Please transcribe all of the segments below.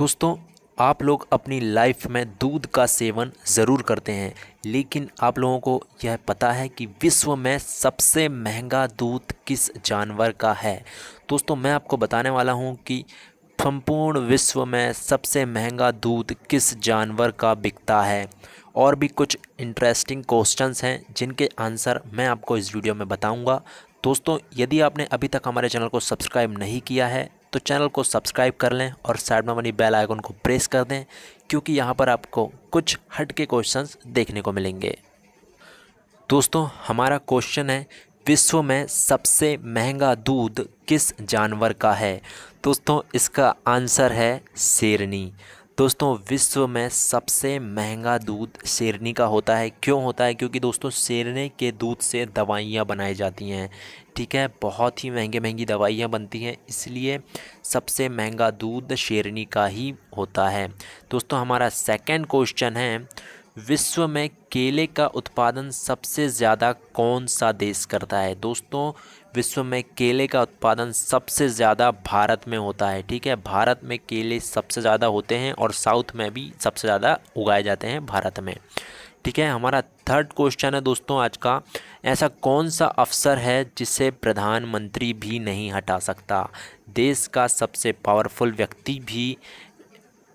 दोस्तों आप लोग अपनी लाइफ में दूध का सेवन ज़रूर करते हैं लेकिन आप लोगों को यह पता है कि विश्व में सबसे महंगा दूध किस जानवर का है दोस्तों मैं आपको बताने वाला हूँ कि संपूर्ण विश्व में सबसे महंगा दूध किस जानवर का बिकता है और भी कुछ इंटरेस्टिंग क्वेश्चंस हैं जिनके आंसर मैं आपको इस वीडियो में बताऊँगा दोस्तों यदि आपने अभी तक हमारे चैनल को सब्सक्राइब नहीं किया है तो चैनल को सब्सक्राइब कर लें और साइड में बनी बेल आइकन को प्रेस कर दें क्योंकि यहाँ पर आपको कुछ हट के क्वेश्चन देखने को मिलेंगे दोस्तों हमारा क्वेश्चन है विश्व में सबसे महंगा दूध किस जानवर का है दोस्तों इसका आंसर है शेरनी दोस्तों विश्व में सबसे महंगा दूध शेरनी का होता है क्यों होता है क्योंकि दोस्तों शेरने के दूध से दवाइयाँ बनाई जाती हैं ठीक है बहुत ही महंगे महंगी दवाइयाँ बनती हैं इसलिए सबसे महंगा दूध शेरनी का ही होता है दोस्तों हमारा सेकंड क्वेश्चन है विश्व में केले का उत्पादन सबसे ज़्यादा कौन सा देश करता है दोस्तों विश्व में केले का उत्पादन सबसे ज़्यादा भारत में होता है ठीक है भारत में केले सबसे ज़्यादा होते हैं और साउथ में भी सबसे ज़्यादा उगाए जाते हैं भारत में ठीक है हमारा थर्ड क्वेश्चन है दोस्तों आज का ऐसा कौन सा अफसर है जिसे प्रधानमंत्री भी नहीं हटा सकता देश का सबसे पावरफुल व्यक्ति भी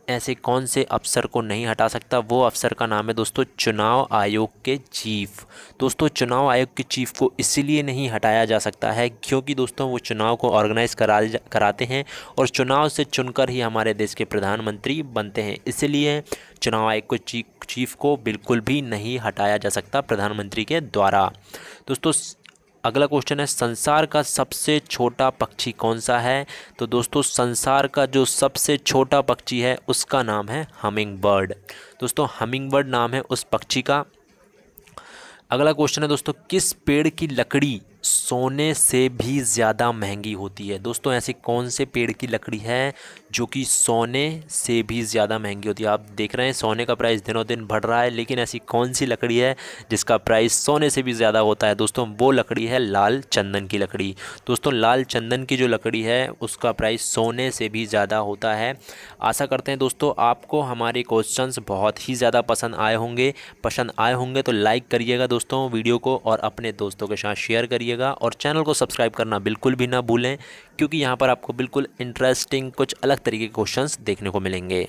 ऐसे कौन से अफसर को नहीं हटा सकता वो अफसर का नाम है दोस्तों चुनाव आयोग के चीफ दोस्तों चुनाव आयोग के चीफ को इसलिए नहीं हटाया जा सकता है क्योंकि दोस्तों वो चुनाव को ऑर्गेनाइज़ करा कराते हैं और चुनाव से चुनकर ही हमारे देश के प्रधानमंत्री बनते हैं इसलिए चुनाव आयोग को चीफ चीफ को बिल्कुल भी नहीं हटाया जा सकता प्रधानमंत्री के द्वारा दोस्तों अगला क्वेश्चन है संसार का सबसे छोटा पक्षी कौन सा है तो दोस्तों संसार का जो सबसे छोटा पक्षी है उसका नाम है हमिंग बर्ड दोस्तों हमिंग बर्ड नाम है उस पक्षी का अगला क्वेश्चन है दोस्तों किस पेड़ की लकड़ी सोने से भी ज़्यादा महंगी होती है दोस्तों ऐसे कौन से पेड़ की लकड़ी है जो कि सोने से भी ज़्यादा महंगी होती है आप देख रहे हैं सोने का प्राइस दिनों दिन बढ़ रहा है लेकिन ऐसी कौन सी लकड़ी है जिसका प्राइस सोने से भी ज़्यादा होता है दोस्तों वो लकड़ी है लाल चंदन की लकड़ी दोस्तों लाल चंदन की जो लकड़ी है उसका प्राइस सोने से भी ज़्यादा होता है आशा करते हैं दोस्तों आपको हमारे क्वेश्चन बहुत ही ज़्यादा पसंद आए होंगे पसंद आए होंगे तो लाइक करिएगा दोस्तों वीडियो को और अपने दोस्तों के साथ शेयर करिएगा कीजिएगा और चैनल को सब्सक्राइब करना बिल्कुल भी ना भूलें क्योंकि यहाँ पर आपको बिल्कुल इंटरेस्टिंग कुछ अलग तरीके के क्वेश्चन देखने को मिलेंगे